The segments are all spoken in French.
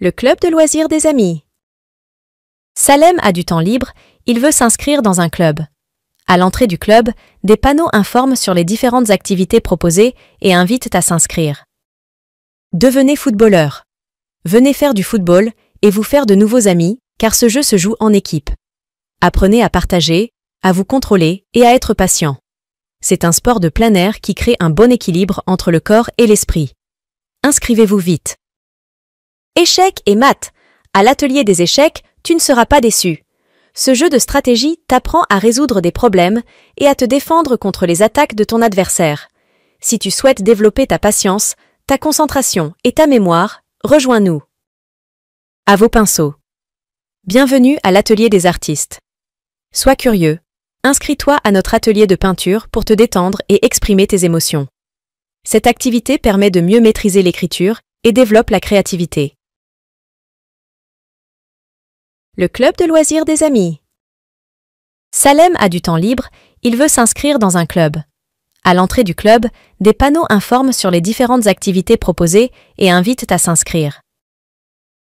le club de loisirs des amis. Salem a du temps libre, il veut s'inscrire dans un club. À l'entrée du club, des panneaux informent sur les différentes activités proposées et invitent à s'inscrire. Devenez footballeur. Venez faire du football et vous faire de nouveaux amis, car ce jeu se joue en équipe. Apprenez à partager, à vous contrôler et à être patient. C'est un sport de plein air qui crée un bon équilibre entre le corps et l'esprit. Inscrivez-vous vite. Échecs et maths. À l'atelier des échecs, tu ne seras pas déçu. Ce jeu de stratégie t'apprend à résoudre des problèmes et à te défendre contre les attaques de ton adversaire. Si tu souhaites développer ta patience, ta concentration et ta mémoire, rejoins-nous. À vos pinceaux. Bienvenue à l'atelier des artistes. Sois curieux. Inscris-toi à notre atelier de peinture pour te détendre et exprimer tes émotions. Cette activité permet de mieux maîtriser l'écriture et développe la créativité le club de loisirs des amis. Salem a du temps libre, il veut s'inscrire dans un club. À l'entrée du club, des panneaux informent sur les différentes activités proposées et invitent à s'inscrire.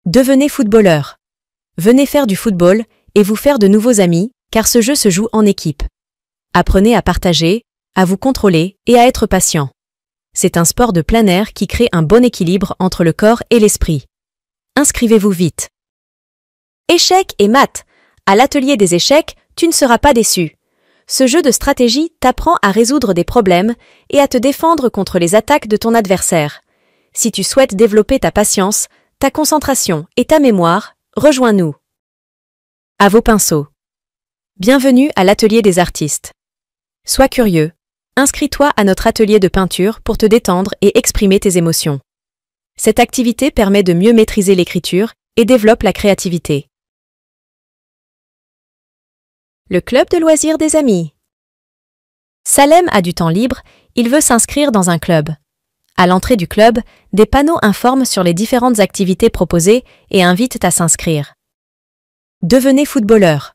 Devenez footballeur. Venez faire du football et vous faire de nouveaux amis, car ce jeu se joue en équipe. Apprenez à partager, à vous contrôler et à être patient. C'est un sport de plein air qui crée un bon équilibre entre le corps et l'esprit. Inscrivez-vous vite. Échecs et maths. À l'atelier des échecs, tu ne seras pas déçu. Ce jeu de stratégie t'apprend à résoudre des problèmes et à te défendre contre les attaques de ton adversaire. Si tu souhaites développer ta patience, ta concentration et ta mémoire, rejoins-nous. À vos pinceaux. Bienvenue à l'atelier des artistes. Sois curieux. Inscris-toi à notre atelier de peinture pour te détendre et exprimer tes émotions. Cette activité permet de mieux maîtriser l'écriture et développe la créativité le club de loisirs des amis. Salem a du temps libre, il veut s'inscrire dans un club. À l'entrée du club, des panneaux informent sur les différentes activités proposées et invitent à s'inscrire. Devenez footballeur.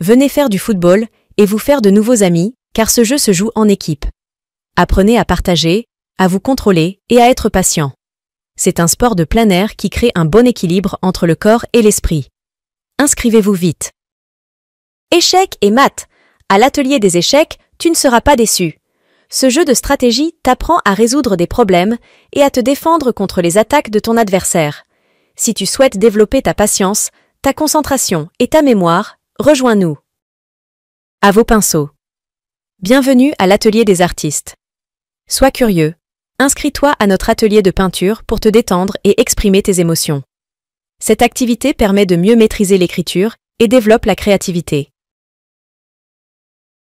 Venez faire du football et vous faire de nouveaux amis, car ce jeu se joue en équipe. Apprenez à partager, à vous contrôler et à être patient. C'est un sport de plein air qui crée un bon équilibre entre le corps et l'esprit. Inscrivez-vous vite. Échecs et maths. À l'atelier des échecs, tu ne seras pas déçu. Ce jeu de stratégie t'apprend à résoudre des problèmes et à te défendre contre les attaques de ton adversaire. Si tu souhaites développer ta patience, ta concentration et ta mémoire, rejoins-nous. À vos pinceaux. Bienvenue à l'atelier des artistes. Sois curieux. Inscris-toi à notre atelier de peinture pour te détendre et exprimer tes émotions. Cette activité permet de mieux maîtriser l'écriture et développe la créativité.